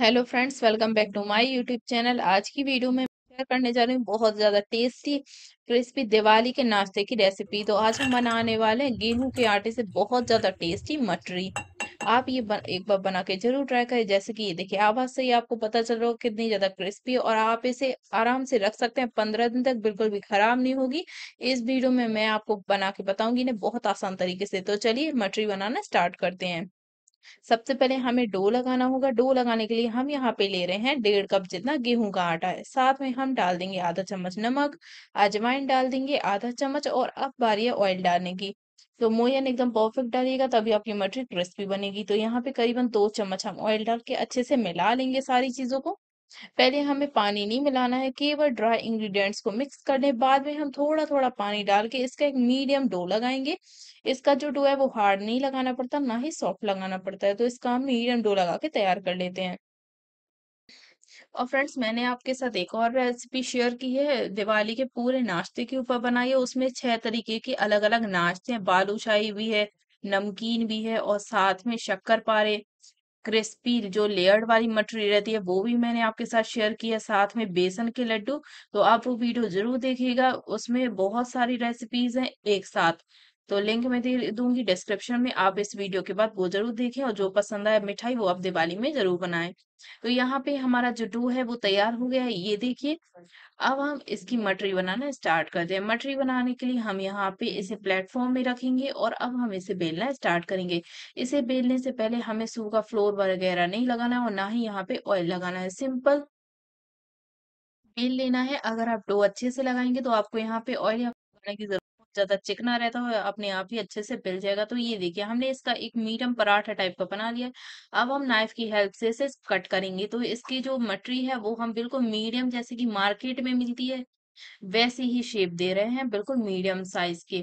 hello friends welcome back to my YouTube channel आज की video में शेयर करने जा रही हूँ बहुत ज़्यादा टेस्टी क्रिस्पी दिवाली के नाश्ते की रेसिपी तो आज हम बनाने वाले हैं गेहूँ के आटे से बहुत ज़्यादा टेस्टी मटरी आप ये बन, एक बार बना के जरूर ट्राई करें जैसे कि ये देखिए आवाज से ही आपको पता चल रहा हो कितनी ज्यादा क्रिस्पी और आप इसे आराम से रख सकते हैं पंद्रह दिन तक बिल्कुल भी खराब नहीं होगी इस वीडियो में मैं आपको बना के बताऊंगी इन्हें बहुत आसान तरीके से तो चलिए मटरी बनाना स्टार्ट करते हैं सबसे पहले हमें डो लगाना होगा डो लगाने के लिए हम यहाँ पे ले रहे हैं डेढ़ कप जितना गेहूं का आटा है साथ में हम डाल देंगे आधा चम्मच नमक अजवाइन डाल देंगे आधा चम्मच और अब बारी है ऑयल डालने की तो मोयन एकदम परफेक्ट डालिएगा तभी आपकी मटरी क्रिस्पी बनेगी तो यहाँ पे करीबन दो चम्मच हम ऑयल डाल के अच्छे से मिला लेंगे सारी चीजों को पहले हमें पानी नहीं मिलाना है केवल ड्राई इंग्रेडिएंट्स को मिक्स करने बाद में हम थोड़ा थोड़ा पानी डाल के इसका एक मीडियम डो लगाएंगे इसका जो डो है वो हार्ड नहीं लगाना पड़ता ना ही सॉफ्ट लगाना पड़ता है तो इसका हम मीडियम डो लगा के तैयार कर लेते हैं और फ्रेंड्स मैंने आपके साथ एक और रेसिपी शेयर की है दिवाली के पूरे नाश्ते के ऊपर बनाई है उसमें छह तरीके के अलग अलग नाश्ते हैं बालूशाही भी है नमकीन भी है और साथ में शक्कर पारे क्रिस्पी जो लेयर्ड वाली मटरी रहती है वो भी मैंने आपके साथ शेयर किया साथ में बेसन के लड्डू तो आप वो वीडियो जरूर देखिएगा उसमें बहुत सारी रेसिपीज हैं एक साथ तो लिंक मैं दे दूंगी डिस्क्रिप्शन में आप इस वीडियो के बाद वो जरूर देखें और जो पसंद आए मिठाई वो आप दिवाली में जरूर बनाएं तो यहाँ पे हमारा जो डो है वो तैयार हो गया है ये देखिए अब हम इसकी मटरी बनाना स्टार्ट करते हैं मटरी बनाने के लिए हम यहाँ पे इसे प्लेटफॉर्म में रखेंगे और अब हम इसे बेलना स्टार्ट करेंगे इसे बेलने से पहले हमें सूखा फ्लोर वगैरह नहीं लगाना है और ना ही यहाँ पे ऑयल लगाना है सिंपल बेल लेना है अगर आप डो अच्छे से लगाएंगे तो आपको यहाँ पे ऑयल की जरूरत ज्यादा चिकना रहता है अपने आप ही अच्छे से पिल जाएगा तो ये देखिए हमने इसका एक मीडियम पराठा टाइप का बना लिया अब हम नाइफ की हेल्प से इसे कट करेंगे तो इसकी जो मटरी है वो हम बिल्कुल मीडियम जैसे की मार्केट में मिलती है वैसे ही शेप दे रहे हैं बिल्कुल मीडियम साइज के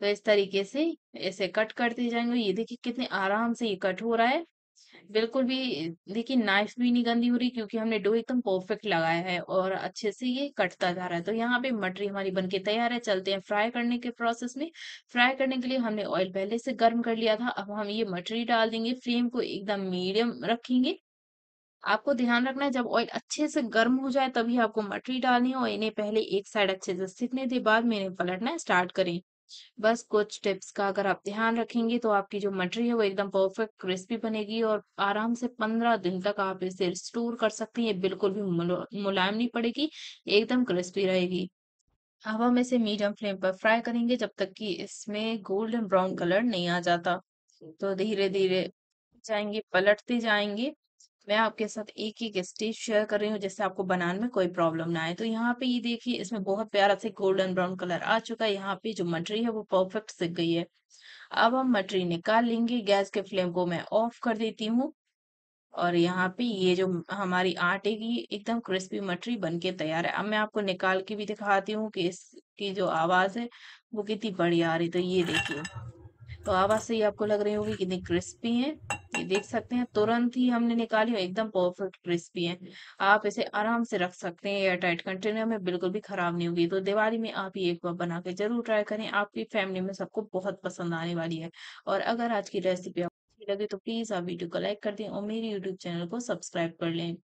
तो इस तरीके से इसे कट करते जाएंगे ये देखिए कितने आराम से ये कट हो रहा है बिल्कुल भी देखिए नाइफ भी नहीं गंदी हो रही क्योंकि हमने डो एकदम परफेक्ट लगाया है और अच्छे से ये कटता जा रहा है तो यहाँ पे मटरी हमारी बनके तैयार है चलते हैं फ्राई करने के प्रोसेस में फ्राई करने के लिए हमने ऑयल पहले से गर्म कर लिया था अब हम ये मटरी डाल देंगे फ्लेम को एकदम मीडियम रखेंगे आपको ध्यान रखना है जब ऑयल अच्छे से गर्म हो जाए तभी आपको मटरी डालनी है और इन्हें पहले एक साइड अच्छे से सीखने दे बाद में इन्हें पलटना स्टार्ट करें बस कुछ टिप्स का अगर आप ध्यान रखेंगे तो आपकी जो मटरी है वो एकदम परफेक्ट क्रिस्पी बनेगी और आराम से पंद्रह दिन तक आप इसे स्टोर कर सकती हैं बिल्कुल भी मुलायम नहीं पड़ेगी एकदम क्रिस्पी रहेगी अब हम इसे मीडियम फ्लेम पर फ्राई करेंगे जब तक कि इसमें गोल्डन ब्राउन कलर नहीं आ जाता तो धीरे धीरे जाएंगे पलटते जाएंगे मैं आपके साथ एक एक स्टेज शेयर कर रही हूँ जिससे आपको बनाने में कोई प्रॉब्लम ना आए तो यहाँ पे ये देखिए इसमें बहुत प्यारा से गोल्डन ब्राउन कलर आ चुका है यहाँ पे जो मटरी है वो परफेक्ट सिक गई है अब हम मटरी निकाल लेंगे गैस के फ्लेम को मैं ऑफ कर देती हूँ और यहाँ पे ये जो हमारी आटे की एकदम क्रिस्पी मटरी बनके तैयार है अब मैं आपको निकाल के भी दिखाती हूँ कि इसकी जो आवाज है वो कितनी बढ़िया आ रही तो ये देखिए तो आवाज से ही आपको लग रही होगी कितनी क्रिस्पी है ये देख सकते हैं तुरंत ही हमने निकाली और एकदम परफेक्ट क्रिस्पी है आप इसे आराम से रख सकते हैं एयर टाइट कंटेनर में बिल्कुल भी खराब नहीं होगी तो दिवाली में आप ये एक बार बना के जरूर ट्राई करें आपकी फैमिली में सबको बहुत पसंद आने वाली है और अगर आज की रेसिपी अच्छी लगे तो प्लीज आप वीडियो को लाइक कर दें और मेरे यूट्यूब चैनल को सब्सक्राइब कर लें